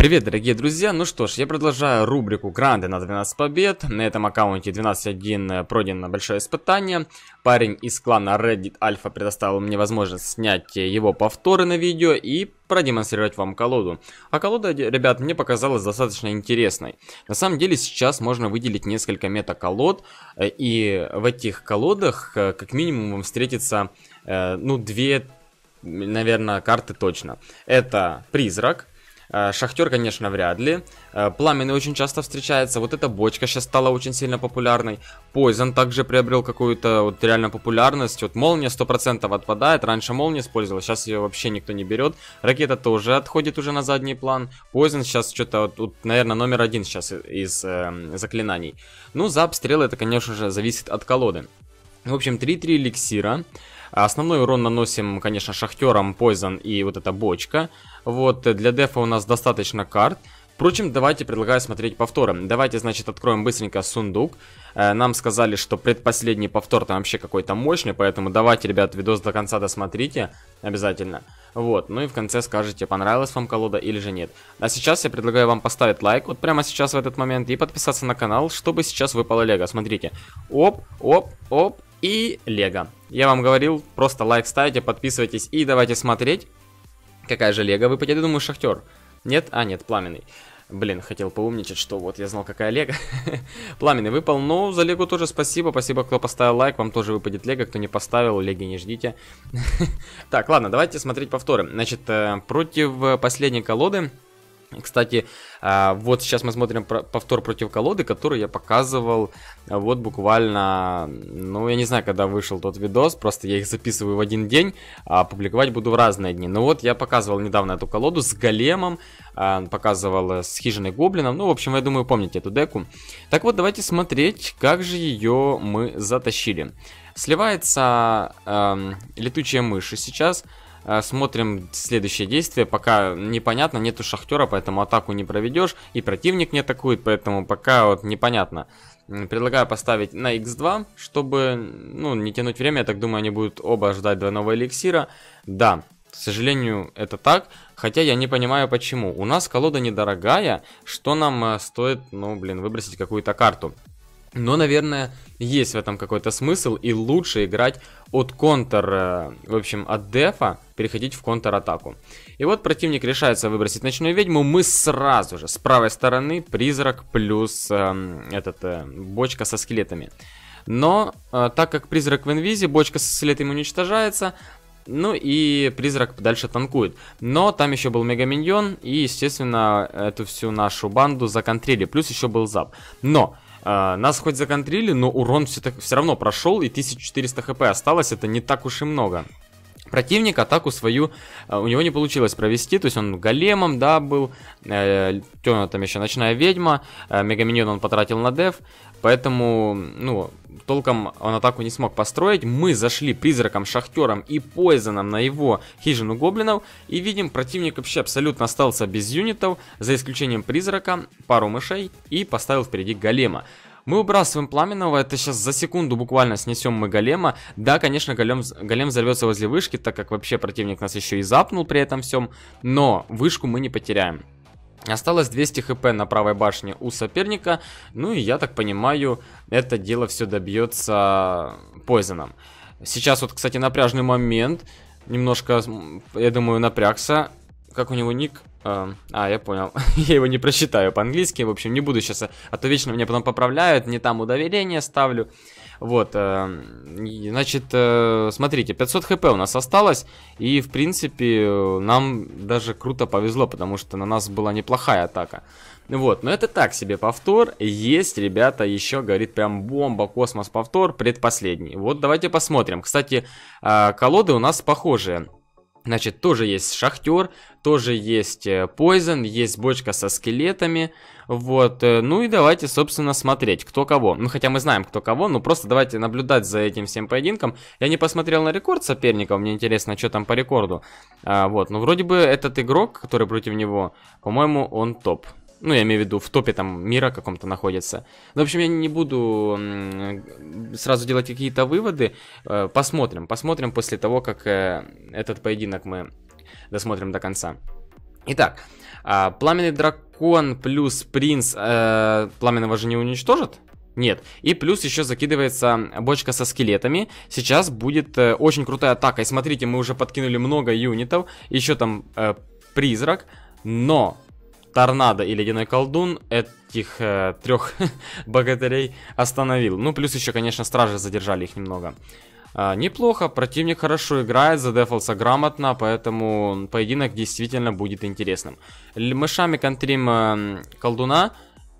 Привет, дорогие друзья! Ну что ж, я продолжаю рубрику «Гранды на 12 побед». На этом аккаунте 12.1 э, пройдено большое испытание. Парень из клана Reddit Alpha предоставил мне возможность снять э, его повторы на видео и продемонстрировать вам колоду. А колода, ребят, мне показалась достаточно интересной. На самом деле сейчас можно выделить несколько мета-колод, э, и в этих колодах как минимум вам встретится, ну, две, наверное, карты точно. Это «Призрак», Э, Шахтер, конечно, вряд ли. Э, пламенный очень часто встречается. Вот эта бочка сейчас стала очень сильно популярной. Пойзон также приобрел какую-то вот реально популярность. Вот молния 100% отпадает. Раньше молния использовала, сейчас ее вообще никто не берет. Ракета тоже отходит уже на задний план. Пойзон сейчас что-то, вот, вот, наверное, номер один сейчас из э, заклинаний. Ну, за обстрелы это, конечно же, зависит от колоды. В общем, 3-3 эликсира. А основной урон наносим, конечно, шахтерам, пойзан и вот эта бочка. Вот, для дефа у нас достаточно карт. Впрочем, давайте предлагаю смотреть повторы. Давайте, значит, откроем быстренько сундук. Э, нам сказали, что предпоследний повтор там вообще какой-то мощный, поэтому давайте, ребят, видос до конца досмотрите обязательно. Вот, ну и в конце скажете, понравилась вам колода или же нет. А сейчас я предлагаю вам поставить лайк, вот прямо сейчас в этот момент, и подписаться на канал, чтобы сейчас выпало лего. Смотрите, оп, оп, оп и лего. Я вам говорил, просто лайк ставите, подписывайтесь и давайте смотреть, какая же лего выпадет. Я думаю, шахтер. Нет? А, нет, пламенный. Блин, хотел поумничать, что вот я знал, какая лего. Пламенный выпал, но за лего тоже спасибо. Спасибо, кто поставил лайк, вам тоже выпадет лего. Кто не поставил, леги не ждите. так, ладно, давайте смотреть повторы. Значит, э, против последней колоды кстати, а, вот сейчас мы смотрим повтор против колоды, который я показывал а, вот буквально, ну я не знаю, когда вышел тот видос, просто я их записываю в один день, а публиковать буду в разные дни. Но ну вот я показывал недавно эту колоду с големом, а, показывал э, с хижиной гоблином, ну в общем, я думаю, помните эту деку. Так вот, давайте смотреть, как же ее мы затащили. Сливается эм, летучая мышь сейчас, Э, смотрим следующее действие. Пока непонятно, нету шахтера, поэтому атаку не проведешь. И противник не атакует, поэтому пока вот непонятно. Предлагаю поставить на x2, чтобы ну, не тянуть время. Я так думаю, они будут оба ждать нового эликсира. Да, к сожалению, это так. Хотя я не понимаю, почему. У нас колода недорогая, что нам э, стоит, ну, блин, выбросить какую-то карту. Но, наверное, есть в этом какой-то смысл, и лучше играть от контр, э, в общем, от дефа, переходить в контратаку. И вот противник решается выбросить ночную ведьму, мы сразу же с правой стороны призрак плюс э, этот, э, бочка со скелетами. Но, э, так как призрак в инвизе, бочка со скелетами уничтожается, ну и призрак дальше танкует. Но там еще был мега миньон, и, естественно, эту всю нашу банду законтрили, плюс еще был зап. Но... А, нас хоть законтрили, но урон все, так, все равно прошел, и 1400 хп осталось, это не так уж и много. Противник атаку свою э, у него не получилось провести, то есть он големом, да, был, э, там еще ночная ведьма, э, мегаминьон он потратил на деф, поэтому, ну, толком он атаку не смог построить. Мы зашли призраком, шахтером и поезаном на его хижину гоблинов. И видим, противник вообще абсолютно остался без юнитов, за исключением призрака, пару мышей и поставил впереди голема. Мы выбрасываем пламенного, это сейчас за секунду буквально снесем мы голема. Да, конечно, голем, голем взорвется возле вышки, так как вообще противник нас еще и запнул при этом всем, но вышку мы не потеряем. Осталось 200 хп на правой башне у соперника. Ну и я так понимаю, это дело все добьется Пойзоном. Сейчас вот, кстати, напряжный момент. Немножко, я думаю, напрягся. Как у него ник? Эм, а, я понял. я его не прочитаю по-английски. В общем, не буду сейчас. А то вечно меня потом поправляют, не там удоверение ставлю. Вот, э, значит, э, смотрите, 500 хп у нас осталось, и, в принципе, нам даже круто повезло, потому что на нас была неплохая атака. Вот, но это так себе повтор. Есть, ребята, еще, говорит, прям бомба, космос повтор, предпоследний. Вот давайте посмотрим. Кстати, э, колоды у нас похожие. Значит, тоже есть Шахтер, тоже есть э, Poison, есть бочка со скелетами. Вот, э, ну и давайте, собственно, смотреть, кто кого. Ну, хотя мы знаем, кто кого, но просто давайте наблюдать за этим всем поединком. Я не посмотрел на рекорд соперника мне интересно, что там по рекорду. А, вот, ну, вроде бы этот игрок, который против него, по-моему, он топ. Ну, я имею в виду, в топе там мира каком-то находится. Но, ну, в общем, я не буду сразу делать какие-то выводы. Э, посмотрим, посмотрим после того, как э, этот поединок мы досмотрим до конца. Итак, а, пламенный дракон плюс принц э, пламенного же не уничтожит? Нет. И плюс еще закидывается бочка со скелетами. Сейчас будет очень крутая атака. И смотрите, мы уже подкинули много юнитов. Еще там призрак. Но Торнадо и Ледяной Колдун этих э, трех богатырей остановил. Ну, плюс еще, конечно, стражи задержали их немного. А, неплохо, противник хорошо играет, задефался грамотно, поэтому поединок действительно будет интересным. Мышами контрим э, Колдуна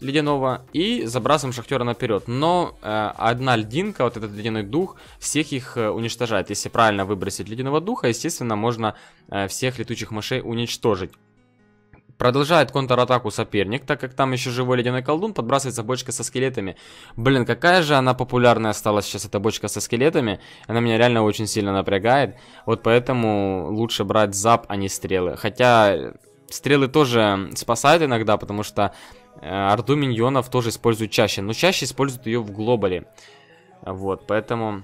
ледяного и забрасываем шахтера наперед. Но э, одна льдинка, вот этот ледяной дух, всех их э, уничтожает. Если правильно выбросить ледяного духа, естественно, можно э, всех летучих мышей уничтожить. Продолжает контратаку соперник, так как там еще живой ледяной колдун, подбрасывается бочка со скелетами. Блин, какая же она популярная стала сейчас, эта бочка со скелетами. Она меня реально очень сильно напрягает. Вот поэтому лучше брать зап, а не стрелы. Хотя стрелы тоже спасают иногда, потому что э, орду миньонов тоже используют чаще. Но чаще используют ее в глобале. Вот, поэтому...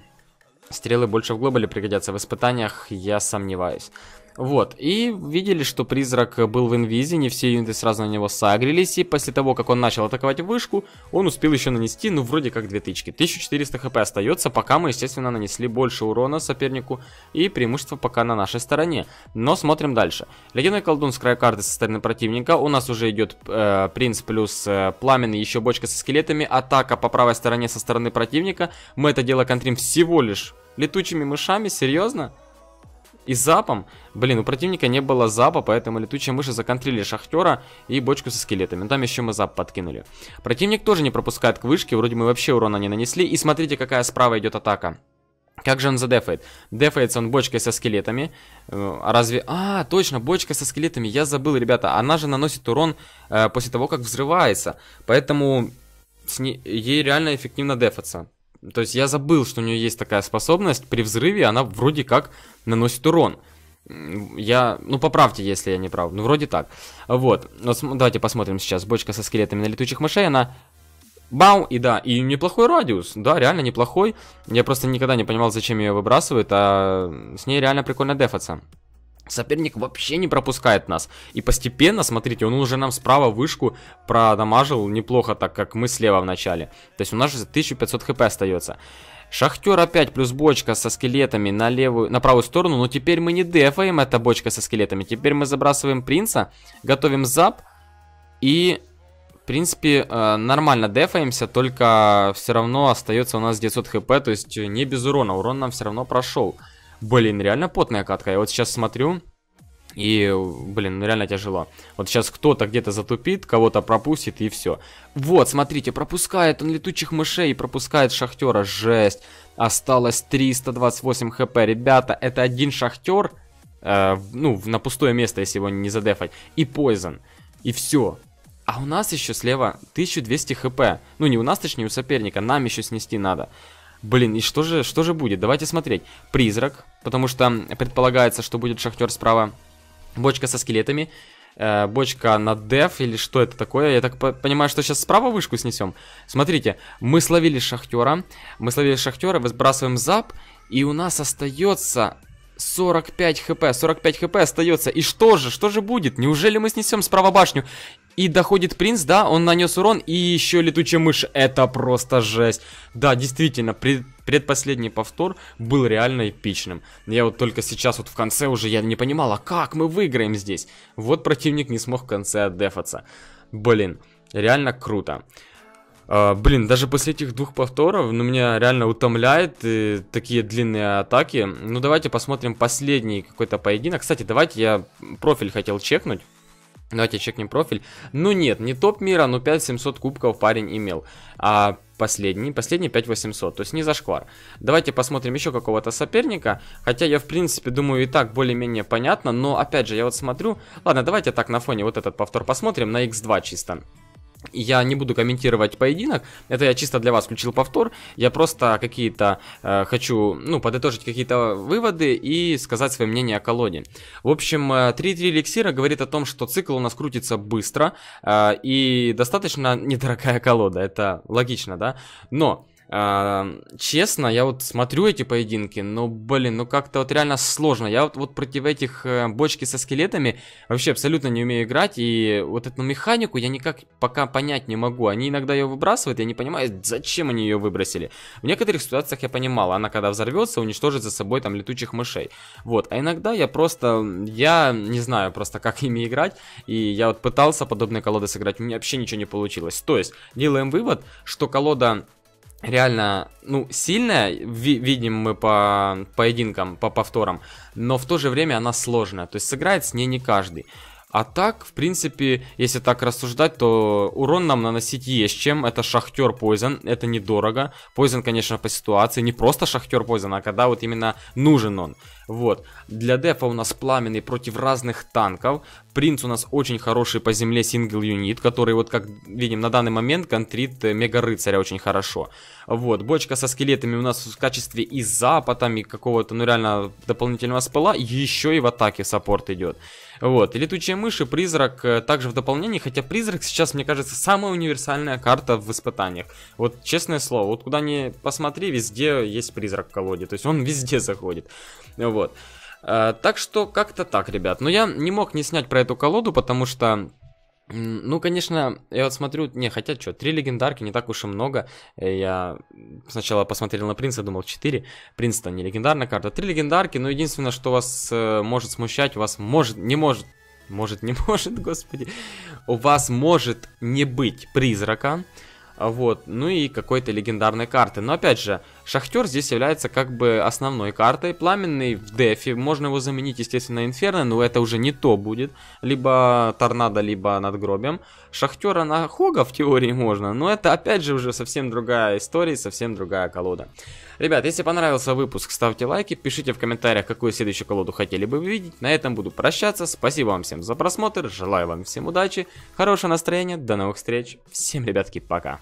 Стрелы больше в глобале пригодятся, в испытаниях я сомневаюсь. Вот, и видели, что призрак был в инвизе, не все юниты сразу на него сагрились, и после того, как он начал атаковать вышку, он успел еще нанести, ну, вроде как две тычки. 1400 хп остается, пока мы, естественно, нанесли больше урона сопернику, и преимущество пока на нашей стороне. Но смотрим дальше. Ледяной колдун с края карты со стороны противника, у нас уже идет э, принц плюс э, пламен еще бочка со скелетами, атака по правой стороне со стороны противника, мы это дело контрим всего лишь летучими мышами, серьезно? Серьезно? И запом, блин, у противника не было запа, поэтому летучие мыши законтрили шахтера и бочку со скелетами. там еще мы зап подкинули. Противник тоже не пропускает к вышке, вроде мы вообще урона не нанесли. И смотрите, какая справа идет атака. Как же он задефает? Дефается он бочкой со скелетами. Э, а разве... А, точно, бочка со скелетами. Я забыл, ребята. Она же наносит урон э, после того, как взрывается. Поэтому с ней... ей реально эффективно дефаться. То есть я забыл, что у нее есть такая способность. При взрыве она вроде как наносит урон. Я, ну поправьте, если я не прав. Ну вроде так. Вот. Но давайте посмотрим сейчас. Бочка со скелетами на летучих мышей, она Бау, и да, и неплохой радиус, да, реально неплохой. Я просто никогда не понимал, зачем ее выбрасывают, а с ней реально прикольно дефаться. Соперник вообще не пропускает нас. И постепенно, смотрите, он уже нам справа вышку продамажил неплохо, так как мы слева в начале. То есть у нас же 1500 хп остается. Шахтер опять плюс бочка со скелетами на левую, на правую сторону. Но теперь мы не дефаем эта бочка со скелетами. Теперь мы забрасываем принца, готовим зап. И, в принципе, э, нормально дефаемся, только все равно остается у нас 900 хп. То есть не без урона. Урон нам все равно прошел. Блин, реально потная катка. Я вот сейчас смотрю, и, блин, ну реально тяжело. Вот сейчас кто-то где-то затупит, кого-то пропустит и все. Вот, смотрите, пропускает он летучих мышей и пропускает шахтера. Жесть. Осталось 328 хп. Ребята, это один шахтер, э, ну, на пустое место, если его не задефать, и Пойзон. И все. А у нас еще слева 1200 хп. Ну, не у нас, точнее, у соперника. Нам еще снести надо. Блин, и что же, что же будет? Давайте смотреть. Призрак, потому что предполагается, что будет шахтер справа. Бочка со скелетами. Э, бочка на деф или что это такое? Я так по понимаю, что сейчас справа вышку снесем. Смотрите, мы словили шахтера. Мы словили шахтера, выбрасываем зап. И у нас остается 45 хп, 45 хп остается. И что же, что же будет? Неужели мы снесем справа башню? И доходит принц, да, он нанес урон, и еще летучая мышь. Это просто жесть. Да, действительно, пред, предпоследний повтор был реально эпичным. Я вот только сейчас вот в конце уже, я не понимал, а как мы выиграем здесь? Вот противник не смог в конце отдефаться. Блин, реально круто. А, блин, даже после этих двух повторов, ну, меня реально утомляет и э, такие длинные атаки. Ну, давайте посмотрим последний какой-то поединок. Кстати, давайте я профиль хотел чекнуть. Давайте чекнем профиль. Ну нет, не топ мира, но 5700 кубков парень имел. А последний, последний 5800, то есть не зашквар. Давайте посмотрим еще какого-то соперника, хотя я в принципе думаю и так более-менее понятно, но опять же я вот смотрю, ладно давайте так на фоне вот этот повтор посмотрим на x2 чисто я не буду комментировать поединок, это я чисто для вас включил повтор, я просто какие-то э, хочу, ну, подытожить какие-то выводы и сказать свое мнение о колоде. В общем, 3-3 э, эликсира говорит о том, что цикл у нас крутится быстро э, и достаточно недорогая колода, это логично, да, но... А, честно, я вот смотрю эти поединки, но, блин, ну как-то вот реально сложно. Я вот, вот против этих э, бочки со скелетами вообще абсолютно не умею играть, и вот эту механику я никак пока понять не могу. Они иногда ее выбрасывают, я не понимаю, зачем они ее выбросили. В некоторых ситуациях я понимал, она когда взорвется, уничтожит за собой там летучих мышей. Вот, а иногда я просто, я не знаю просто как ими играть, и я вот пытался подобные колоды сыграть, у меня вообще ничего не получилось. То есть, делаем вывод, что колода реально, ну, сильная, ви- видим мы по поединкам, по повторам, но в то же время она сложная, то есть сыграет с ней не каждый. А так, в принципе, если так рассуждать, то урон нам наносить есть чем. Это шахтер Пойзен, это недорого. Пойзен, конечно, по ситуации, не просто шахтер Пойзен, а когда вот именно нужен он. Вот. Для дефа у нас пламенный против разных танков. Принц у нас очень хороший по земле сингл юнит, который вот как видим на данный момент контрит мега рыцаря очень хорошо. Вот. Бочка со скелетами у нас в качестве и запотами какого-то, ну реально, дополнительного спала. Еще и в атаке саппорт идет. Вот, и летучие мыши, призрак э, также в дополнении, хотя призрак сейчас, мне кажется, самая универсальная карта в испытаниях. Вот, честное слово, вот куда ни посмотри, везде есть призрак в колоде, то есть он везде заходит. Вот. Э, так что как-то так, ребят. Но я не мог не снять про эту колоду, потому что ну, конечно, я вот смотрю, не, хотя что, три легендарки, не так уж и много. Э, я сначала посмотрел на Принца, думал, четыре. Принц-то не легендарная карта. Три легендарки, но единственное, что вас э, может смущать, у вас может, не может, может, не может, господи, у вас может не быть призрака, вот, ну и какой-то легендарной карты. Но опять же, Шахтер здесь является как бы основной картой. Пламенный в дефе. Можно его заменить, естественно, Инферно, но это уже не то будет. Либо Торнадо, либо Надгробием. Шахтера на Хога в теории можно, но это опять же уже совсем другая история, совсем другая колода. Ребят, если понравился выпуск, ставьте лайки, пишите в комментариях, какую следующую колоду хотели бы видеть. На этом буду прощаться. Спасибо вам всем за просмотр. Желаю вам всем удачи, хорошего настроения. До новых встреч. Всем, ребятки, пока.